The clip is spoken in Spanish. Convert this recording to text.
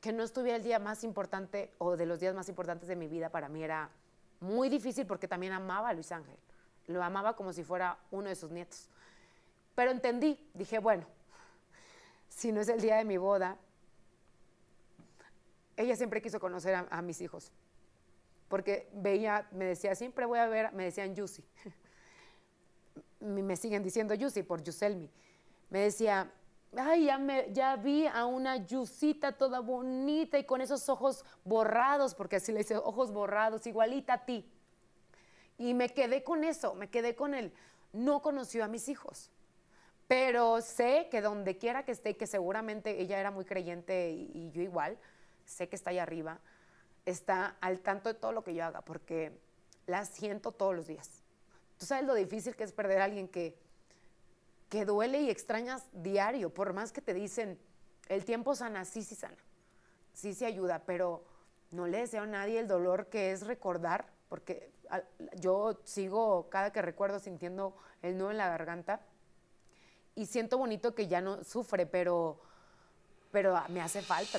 que no estuviera el día más importante o de los días más importantes de mi vida para mí era muy difícil porque también amaba a Luis Ángel. Lo amaba como si fuera uno de sus nietos. Pero entendí, dije, bueno, si no es el día de mi boda, ella siempre quiso conocer a, mis hijos. Porque veía, me decía, siempre voy a ver, me decían Yusi. me siguen diciendo Yusi por Yuselmi. Me decía, ay, ya, me, ya vi a una Yusita toda bonita y con esos ojos borrados, porque así le dice, ojos borrados, igualita a ti. Y me quedé con eso, me quedé con él. No conoció a mis hijos, pero sé que donde quiera que esté, que seguramente ella era muy creyente y, y yo igual, sé que está allá arriba, está al tanto de todo lo que yo haga, porque la siento todos los días. Tú sabes lo difícil que es perder a alguien que que duele y extrañas diario, por más que te dicen, el tiempo sana, sí, sí sana, sí, sí ayuda, pero no le deseo a nadie el dolor que es recordar, porque yo sigo cada que recuerdo sintiendo el nudo en la garganta y siento bonito que ya no sufre, pero, pero ah, me hace falta.